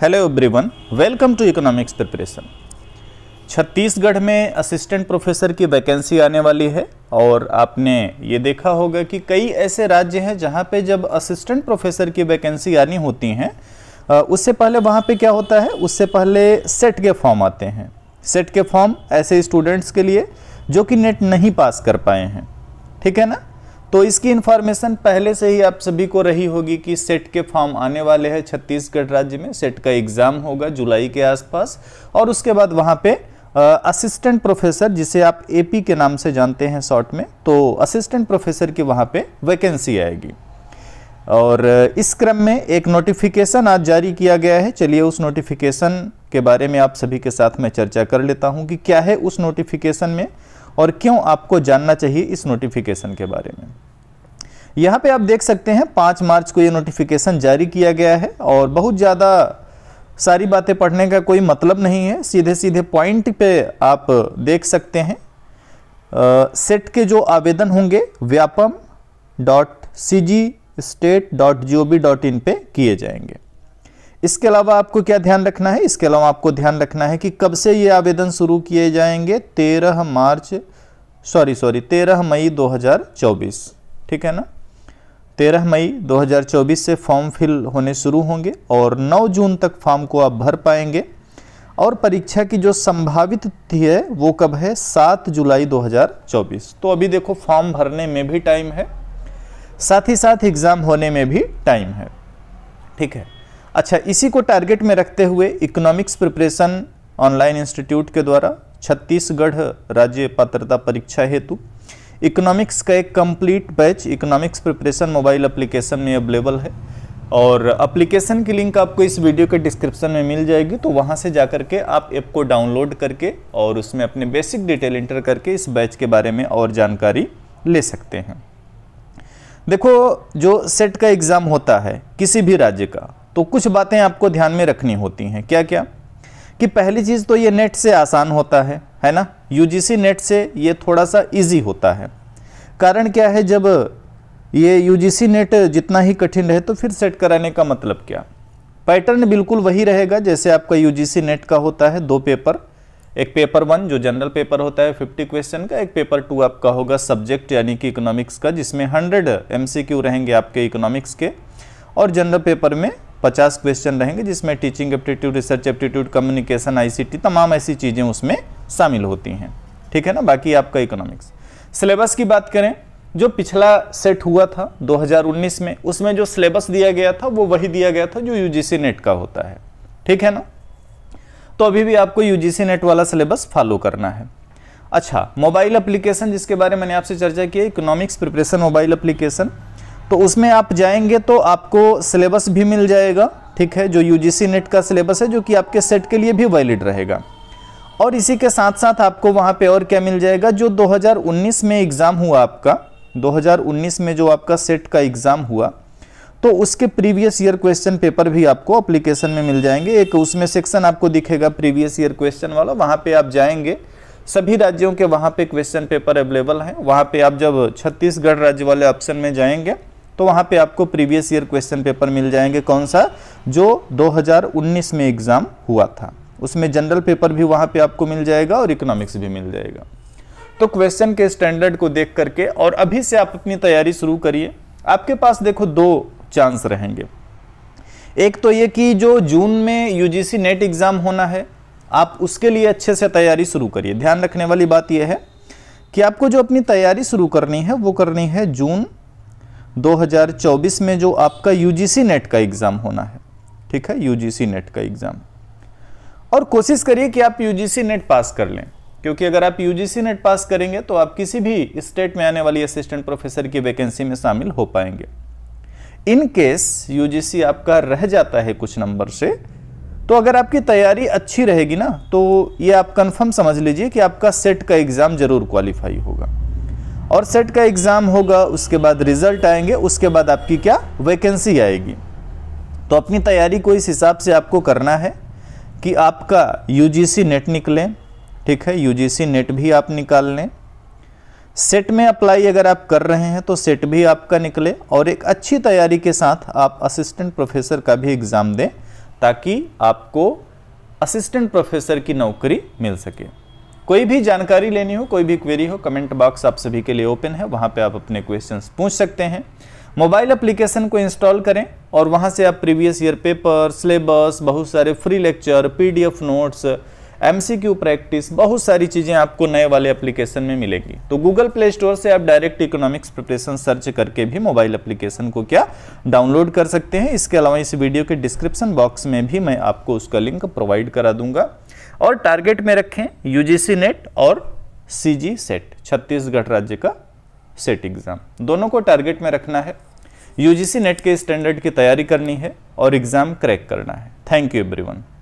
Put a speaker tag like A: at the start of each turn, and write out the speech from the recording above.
A: hello everyone welcome to economics preparation Chhattisgarh में assistant professor की vacancy आने वाली है और आपने ये देखा होगा कि कई ऐसे राज्य हैं जहाँ पे जब असिस्टेंट प्रोफेसर की वैकेंसी आनी होती हैं उससे पहले वहाँ पे क्या होता है उससे पहले सेट के फॉर्म आते हैं सेट के फॉर्म ऐसे स्टूडेंट्स के लिए जो कि नेट नहीं पास कर पाए हैं ठीक है ना तो इसकी इन्फॉर्मेशन पहले से ही आप सभी को रही होगी कि सेट के फॉर्म आने वाले हैं छत्तीसगढ़ राज्य में सेट का एग्ज़ाम होगा जुलाई के आसपास और उसके बाद वहाँ पे असिस्टेंट प्रोफेसर जिसे आप एपी के नाम से जानते हैं शॉर्ट में तो असिस्टेंट प्रोफेसर की वहाँ पे वैकेंसी आएगी और इस क्रम में एक नोटिफिकेशन आज जारी किया गया है चलिए उस नोटिफिकेशन के बारे में आप सभी के साथ मैं चर्चा कर लेता हूँ कि क्या है उस नोटिफिकेशन में और क्यों आपको जानना चाहिए इस नोटिफिकेशन के बारे में यहाँ पे आप देख सकते हैं पाँच मार्च को ये नोटिफिकेशन जारी किया गया है और बहुत ज़्यादा सारी बातें पढ़ने का कोई मतलब नहीं है सीधे सीधे पॉइंट पे आप देख सकते हैं आ, सेट के जो आवेदन होंगे Vyapam dot C G state dot G O B dot in पर किए जाएंगे इसके अलावा आपको क्या ध्यान रखना है इसके अलावा आपको ध्यान रखना है कि कब से ये आवेदन शुरू किए जाएंगे तेरह मार्च सॉरी सॉरी तेरह मई दो ठीक है ना तेरह मई 2024 से फॉर्म फिल होने शुरू होंगे और 9 जून तक फॉर्म को आप भर पाएंगे और परीक्षा की जो संभावित तिथि है वो कब है सात जुलाई 2024 तो अभी देखो फॉर्म भरने में भी टाइम है साथ ही साथ एग्ज़ाम होने में भी टाइम है ठीक है अच्छा इसी को टारगेट में रखते हुए इकोनॉमिक्स प्रिपरेशन ऑनलाइन इंस्टीट्यूट के द्वारा छत्तीसगढ़ राज्य पात्रता परीक्षा हेतु इकोनॉमिक्स का एक complete batch economics preparation mobile application में अवेलेबल है और एप्लीकेशन की लिंक आपको इस वीडियो के डिस्क्रिप्शन में मिल जाएगी तो वहाँ से जा करके आप ऐप को डाउनलोड करके और उसमें अपने बेसिक डिटेल इंटर करके इस बैच के बारे में और जानकारी ले सकते हैं देखो जो सेट का एग्ज़ाम होता है किसी भी राज्य का तो कुछ बातें आपको ध्यान में रखनी होती हैं क्या क्या कि पहली चीज़ तो ये नेट से आसान होता है है ना यूजीसी नेट से ये थोड़ा सा इजी होता है कारण क्या है जब ये यूजीसी नेट जितना ही कठिन रहे तो फिर सेट कराने का मतलब क्या पैटर्न बिल्कुल वही रहेगा जैसे आपका यूजीसी नेट का होता है दो पेपर एक पेपर वन जो जनरल पेपर होता है 50 क्वेश्चन का एक पेपर टू आपका होगा सब्जेक्ट यानी कि इकोनॉमिक्स का जिसमें 100 एमसीक्यू रहेंगे आपके इकोनॉमिक्स के और जनरल पेपर में 50 क्वेश्चन रहेंगे जिसमें teaching aptitude research aptitude communication ICT तमाम ऐसी चीज़ें उसमें शामिल होती हैं ठीक है ना बाकी आपका इकोनॉमिक्स सिलेबस की बात करें जो पिछला सेट हुआ था 2019 में उसमें जो सिलेबस दिया गया था वो वही दिया गया था जो यूजीसी नेट का होता है ठीक है ना तो अभी भी आपको यूजीसी नेट वाला सिलेबस फॉलो करना है अच्छा मोबाइल एप्लीकेशन जिसके बारे में मैंने आपसे चर्चा की इकोनॉमिक्स प्रिपरेशन मोबाइल एप्लीकेशन तो उसमें आप जाएंगे तो आपको सिलेबस भी मिल जाएगा ठीक है जो यूजीसी नेट का सिलेबस है जो कि आपके सेट के लिए भी वैलिड रहेगा और इसी के साथ साथ आपको वहाँ पे और क्या मिल जाएगा जो 2019 में एग्ज़ाम हुआ आपका 2019 में जो आपका सेट का एग्ज़ाम हुआ तो उसके प्रीवियस ईयर क्वेश्चन पेपर भी आपको अप्लीकेशन में मिल जाएंगे एक उसमें सेक्शन आपको दिखेगा प्रीवियस ईयर क्वेश्चन वाला वहाँ पर आप जाएंगे सभी राज्यों के वहाँ पे क्वेश्चन पेपर अवेलेबल हैं वहाँ पे आप जब छत्तीसगढ़ राज्य वाले ऑप्शन में जाएंगे तो वहाँ पे आपको प्रीवियस ईयर क्वेश्चन पेपर मिल जाएंगे कौन सा जो 2019 में एग्ज़ाम हुआ था उसमें जनरल पेपर भी वहाँ पे आपको मिल जाएगा और इकोनॉमिक्स भी मिल जाएगा तो क्वेश्चन के स्टैंडर्ड को देख करके और अभी से आप अपनी तैयारी शुरू करिए आपके पास देखो दो चांस रहेंगे एक तो ये कि जो जून में यूजीसी नेट एग्ज़ाम होना है आप उसके लिए अच्छे से तैयारी शुरू करिए ध्यान रखने वाली बात यह है कि आपको जो अपनी तैयारी शुरू करनी है वो करनी है जून 2024 में जो आपका यूजीसी नेट का एग्ज़ाम होना है ठीक है यूजीसी नेट का एग्ज़ाम और कोशिश करिए कि आप यू नेट पास कर लें क्योंकि अगर आप यू नेट पास करेंगे तो आप किसी भी स्टेट में आने वाली असिस्टेंट प्रोफेसर की वैकेंसी में शामिल हो पाएंगे इन केस यूजीसी आपका रह जाता है कुछ नंबर से तो अगर आपकी तैयारी अच्छी रहेगी ना तो ये आप कन्फर्म समझ लीजिए कि आपका सेट का एग्ज़ाम ज़रूर क्वालिफाई होगा और सेट का एग्ज़ाम होगा उसके बाद रिजल्ट आएंगे उसके बाद आपकी क्या वैकेंसी आएगी तो अपनी तैयारी को इस हिसाब से आपको करना है कि आपका यूजीसी नेट निकले ठीक है यूजीसी नेट भी आप निकाल लें सेट में अप्लाई अगर आप कर रहे हैं तो सेट भी आपका निकले और एक अच्छी तैयारी के साथ आप असिस्टेंट प्रोफेसर का भी एग्ज़ाम दें ताकि आपको असिस्टेंट प्रोफेसर की नौकरी मिल सके कोई भी जानकारी लेनी हो कोई भी क्वेरी हो कमेंट बॉक्स आप सभी के लिए ओपन है वहां पे आप अपने क्वेश्चंस पूछ सकते हैं मोबाइल एप्लीकेशन को इंस्टॉल करें और वहाँ से आप प्रीवियस ईयर पेपर सिलेबस बहुत सारे free lecture PDF notes MCQ practice बहुत सारी चीज़ें आपको नए वाले एप्लीकेशन में मिलेगी तो गूगल प्ले स्टोर से आप डायरेक्ट इकोनॉमिक्स प्रिपरेशन सर्च करके भी मोबाइल एप्लीकेशन को क्या डाउनलोड कर सकते हैं इसके अलावा इस वीडियो के डिस्क्रिप्शन बॉक्स में भी मैं आपको उसका लिंक प्रोवाइड करा दूंगा और टारगेट में रखें यूजीसी नेट और सी सेट छत्तीसगढ़ राज्य का सेट एग्ज़ाम दोनों को टारगेट में रखना है यूजीसी नेट के स्टैंडर्ड की तैयारी करनी है और एग्ज़ाम क्रैक करना है थैंक यू एवरीवन